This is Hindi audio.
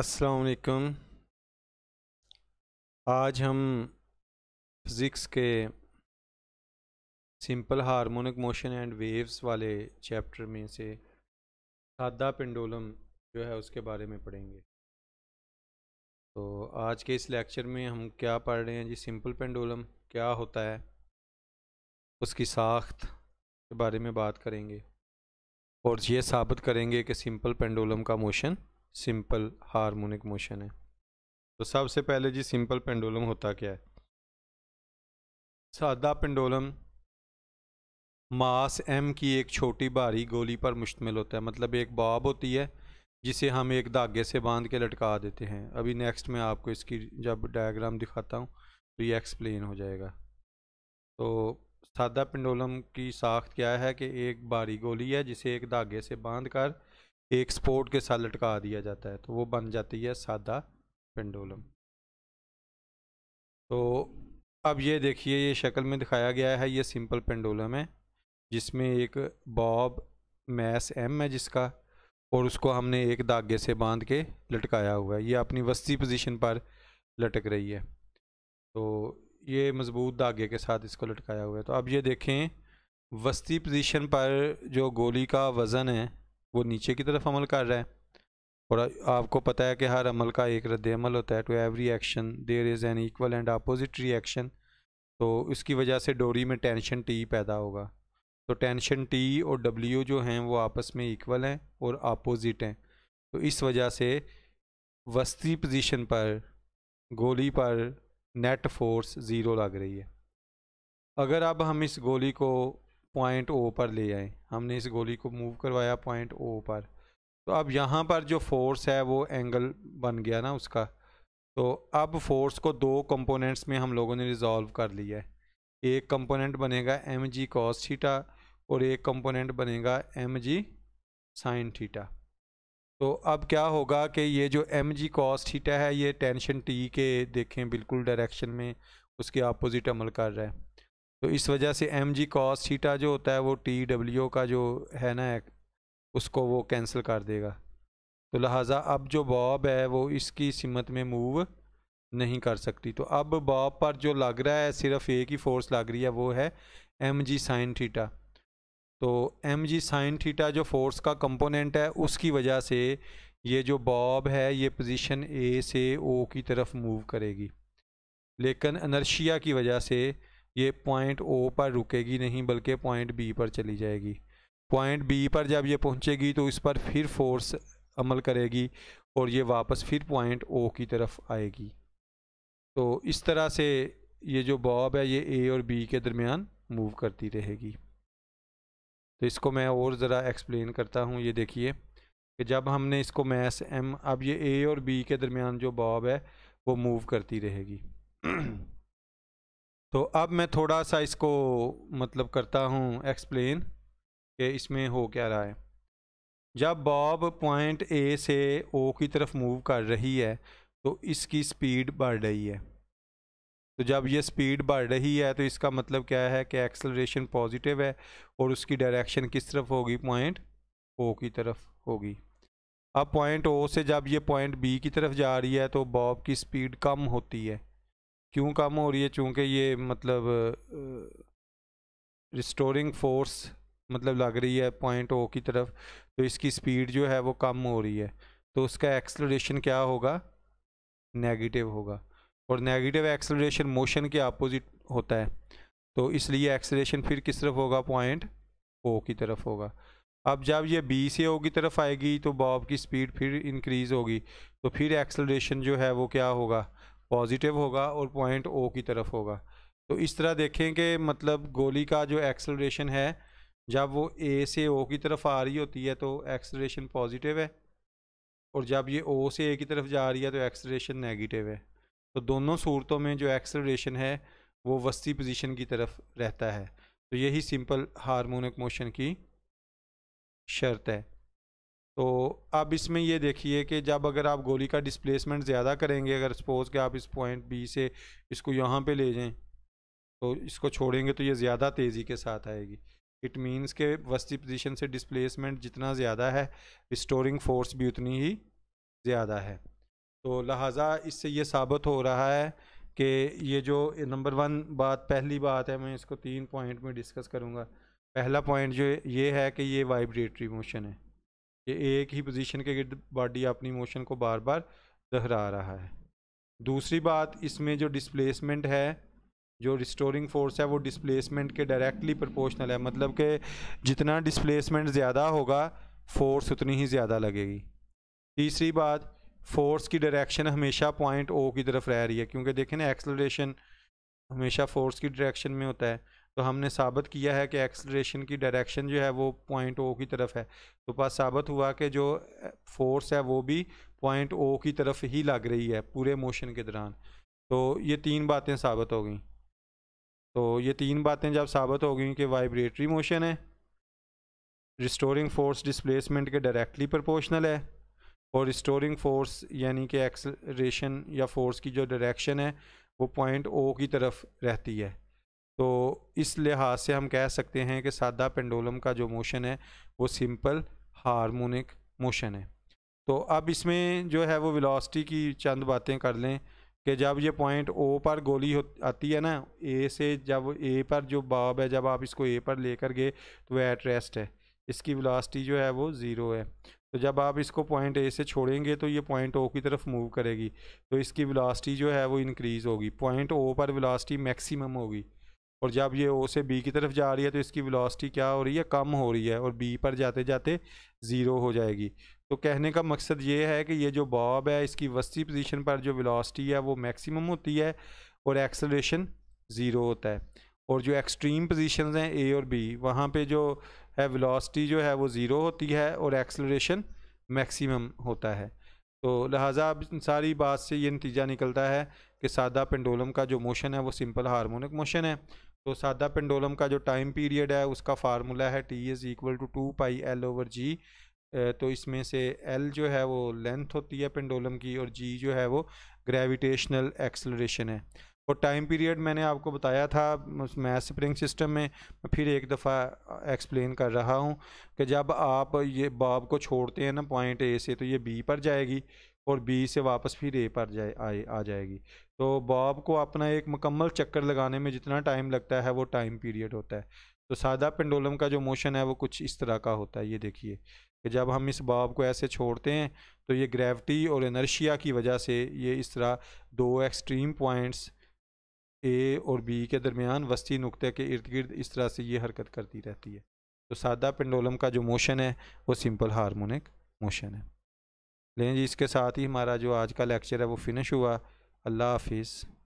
अस्सलाम आज हम फिज़िक्स के simple harmonic motion and waves वाले चैप्टर में से सादा पेंडोलम जो है उसके बारे में पढ़ेंगे तो आज के इस लेक्चर में हम क्या पढ़ रहे हैं जी सिंपल पेंडोलम क्या होता है उसकी साख्त के बारे में बात करेंगे और ये साबित करेंगे कि सिंपल पेंडोलम का मोशन सिंपल हारमोनिक मोशन है तो सबसे पहले जी सिंपल पेंडोलम होता क्या है सादा पेंडुलम मास एम की एक छोटी भारी गोली पर मुश्तमिल होता है मतलब एक बॉब होती है जिसे हम एक धागे से बांध के लटका देते हैं अभी नेक्स्ट मैं आपको इसकी जब डायग्राम दिखाता हूँ तो ये एक्सप्लेन हो जाएगा तो सादा पेंडोलम की साख्त क्या है कि एक भारी गोली है जिसे एक धागे से बांध कर एक स्पोर्ट के साथ लटका दिया जाता है तो वो बन जाती है सादा पेंडुलम तो अब ये देखिए ये शक्ल में दिखाया गया है ये सिंपल पेंडुलम है जिसमें एक बॉब मैस एम है जिसका और उसको हमने एक धागे से बांध के लटकाया हुआ है ये अपनी वस्ती पोजीशन पर लटक रही है तो ये मज़बूत धागे के साथ इसको लटकाया हुआ है तो अब ये देखें वस्ती पोजीशन पर जो गोली का वज़न है वो नीचे की तरफ अमल कर रहा है और आपको पता है कि हर अमल का एक रद्द अमल होता है to every action there is an equal and opposite reaction तो इसकी वजह से डोरी में टेंशन टी पैदा होगा तो टेंशन टी और डब्ल्यू जो हैं वो आपस में इक्वल हैं और अपोजिट हैं तो इस वजह से वस्ती पोजीशन पर गोली पर नेट फोर्स ज़ीरो लग रही है अगर अब हम इस गोली को पॉइंट ओ पर ले आए हमने इस गोली को मूव करवाया पॉइंट ओ पर तो अब यहाँ पर जो फोर्स है वो एंगल बन गया ना उसका तो अब फोर्स को दो कंपोनेंट्स में हम लोगों ने रिज़ॉल्व कर लिया है एक कंपोनेंट बनेगा एम जी कॉस थीटा और एक कंपोनेंट बनेगा एम जी साइन थीटा तो अब क्या होगा कि ये जो एम जी कॉस थीटा है ये टेंशन टी के देखें बिल्कुल डायरेक्शन में उसके अपोजिट अमल कर रहा है तो इस वजह से एम जी कॉस थीटा जो होता है वो टी डब्ल्यू का जो है ना उसको वो कैंसिल कर देगा तो लिहाजा अब जो बॉब है वो इसकी सिमत में मूव नहीं कर सकती तो अब बॉब पर जो लग रहा है सिर्फ एक ही फोर्स लग रही है वो है एम जी साइन थीटा तो एम जी साइन थीटा जो फोर्स का कंपोनेंट है उसकी वजह से ये जो बॉब है ये पोजीशन ए से ओ की तरफ मूव करेगी लेकिन अनर्शिया की वजह से ये पॉइंट ओ पर रुकेगी नहीं बल्कि पॉइंट बी पर चली जाएगी पॉइंट बी पर जब ये पहुंचेगी तो इस पर फिर फोर्स अमल करेगी और ये वापस फिर पॉइंट ओ की तरफ आएगी तो इस तरह से ये जो बॉब है ये ए और बी के दरमियान मूव करती रहेगी तो इसको मैं और ज़रा एक्सप्लेन करता हूँ ये देखिए कि जब हमने इसको मैस एम अब ये ए और बी के दरमियान जो बॉब है वो मूव करती रहेगी तो अब मैं थोड़ा सा इसको मतलब करता हूँ एक्सप्लेन कि इसमें हो क्या रहा है जब बॉब पॉइंट ए से ओ की तरफ मूव कर रही है तो इसकी स्पीड बढ़ रही है तो जब ये स्पीड बढ़ रही है तो इसका मतलब क्या है कि एक्सलरेशन पॉजिटिव है और उसकी डायरेक्शन किस तरफ होगी पॉइंट ओ की तरफ होगी अब पॉइंट ओ से जब ये पॉइंट बी की तरफ जा रही है तो बॉब की स्पीड कम होती है क्यों कम हो रही है चूँकि ये मतलब रिस्टोरिंग फोर्स मतलब लग रही है पॉइंट ओ की तरफ तो इसकी स्पीड जो है वो कम हो रही है तो उसका एक्सलोरेशन क्या होगा नेगेटिव होगा और नेगेटिव एक्सलोरेशन मोशन के अपोजिट होता है तो इसलिए एक्सलेशन फिर किस तरफ होगा पॉइंट ओ की तरफ होगा अब जब ये बी से ओ की तरफ आएगी तो बॉब की स्पीड फिर इंक्रीज़ होगी तो फिर एक्सलरेशन जो है वो क्या होगा पॉजिटिव होगा और पॉइंट ओ की तरफ होगा तो इस तरह देखें कि मतलब गोली का जो एक्सलरेशन है जब वो ए से ओ की तरफ आ रही होती है तो एक्सलेशन पॉजिटिव है और जब ये ओ से ए की तरफ जा रही है तो एक्सलेशन नेगेटिव है तो दोनों सूरतों में जो एक्सलरेशन है वो वस्ती पोजीशन की तरफ रहता है तो यही सिंपल हार्मोनिक मोशन की शर्त है तो अब इसमें ये देखिए कि जब अगर आप गोली का डिस्प्लेसमेंट ज़्यादा करेंगे अगर सपोज़ कि आप इस पॉइंट बी से इसको यहाँ पे ले जाएं तो इसको छोड़ेंगे तो ये ज़्यादा तेज़ी के साथ आएगी इट मींस के वस्ती पोजीशन से डिस्प्लेसमेंट जितना ज़्यादा है रिस्टोरिंग फोर्स भी उतनी ही ज़्यादा है तो लहाजा इससे ये साबित हो रहा है कि ये जो नंबर वन बात पहली बात है मैं इसको तीन पॉइंट में डिस्कस करूँगा पहला पॉइंट जो ये है कि ये वाइब्रेटरी मोशन है कि एक ही पोजीशन के गिर्द बॉडी अपनी मोशन को बार बार दोहरा रहा है दूसरी बात इसमें जो डिस्प्लेसमेंट है जो रिस्टोरिंग फोर्स है वो डिस्प्लेसमेंट के डायरेक्टली प्रोपोर्शनल है मतलब कि जितना डिस्प्लेसमेंट ज़्यादा होगा फोर्स उतनी ही ज़्यादा लगेगी तीसरी बात फोर्स की डायरेक्शन हमेशा पॉइंट ओ की तरफ रह रही है क्योंकि देखें ना एक्सलरेशन हमेशा फोर्स की डायरेक्शन में होता है तो हमने साबित किया है कि एक्सलेशन की डायरेक्शन जो है वो पॉइंट ओ की तरफ है तो पास साबित हुआ कि जो फोर्स है वो भी पॉइंट ओ की तरफ ही लग रही है पूरे मोशन के दौरान तो ये तीन बातें साबित हो गई तो ये तीन बातें जब साबित हो गई कि वाइब्रेटरी मोशन है रिस्टोरिंग फोर्स डिस्प्लेसमेंट के डायरेक्टली प्रपोर्शनल है और रिस्टोरिंग फोर्स यानी कि एक्सलेशन या फोर्स की जो डायरेक्शन है वो पॉइंट ओ की तरफ रहती है तो इस लिहाज से हम कह सकते हैं कि सादा पेंडोलम का जो मोशन है वो सिंपल हारमोनिक मोशन है तो अब इसमें जो है वो विलासटी की चंद बातें कर लें कि जब ये पॉइंट ओ पर गोली आती है ना ए से जब ए पर जो बाब है जब आप इसको ए पर लेकर गए तो वह एट रेस्ट है इसकी विलासटी जो है वो ज़ीरो है तो जब आप इसको पॉइंट ए से छोड़ेंगे तो ये पॉइंट ओ की तरफ मूव करेगी तो इसकी विलासटी जो है वो इंक्रीज़ होगी पॉइंट ओ पर विलासटी मैक्सीम होगी और जब ये ओ से बी की तरफ जा रही है तो इसकी वेलोसिटी क्या हो रही है कम हो रही है और बी पर जाते जाते ज़ीरो हो जाएगी तो कहने का मकसद ये है कि ये जो बॉब है इसकी वस्ती पोजीशन पर जो वेलोसिटी है वो मैक्सिमम होती है और एक्सलेशन ज़ीरो होता है और जो एक्सट्रीम पोजीशंस हैं ए और बी वहाँ पे जो है वेलोसिटी जो है वो ज़ीरो होती है और एक्सलेशन मैक्सिमम होता है तो लिहाजा अब सारी बात से ये नतीजा निकलता है कि सादा पेंडोलम का जो मोशन है वो सिंपल हारमोनिक मोशन है तो सादा पेंडोलम का जो टाइम पीरियड है उसका फार्मूला है T is equal to two pi L over G तो इसमें से एल जो है वो लेंथ होती है पेंडोलम की और जी जो है वो ग्रेविटेशनल एक्सलेशन है और टाइम पीरियड मैंने आपको बताया था मैथ स्प्रिंग सिस्टम में फिर एक दफ़ा एक्सप्लेन कर रहा हूँ कि जब आप ये बाब को छोड़ते हैं ना पॉइंट ए से तो ये बी पर जाएगी और बी से वापस फिर ए पर जाए आए आ जाएगी तो बॉब को अपना एक मुकम्मल चक्कर लगाने में जितना टाइम लगता है वो टाइम पीरियड होता है तो सादा पेंडोलम का जो मोशन है वो कुछ इस तरह का होता है ये देखिए कि जब हम इस बॉब को ऐसे छोड़ते हैं तो ये ग्रेविटी और एनर्शिया की वजह से ये इस तरह दो एक्सट्रीम पॉइंट्स ए और बी के दरमियान वस्ती नुकते के इर्द गिर्द इस तरह से ये हरकत करती रहती है तो सादा पेंडोलम का जो मोशन है वो सिंपल हारमोनिक मोशन है लेकिन जी इसके साथ ही हमारा जो आज का लेक्चर है वो फिनिश हुआ अल्लाह हाफिज़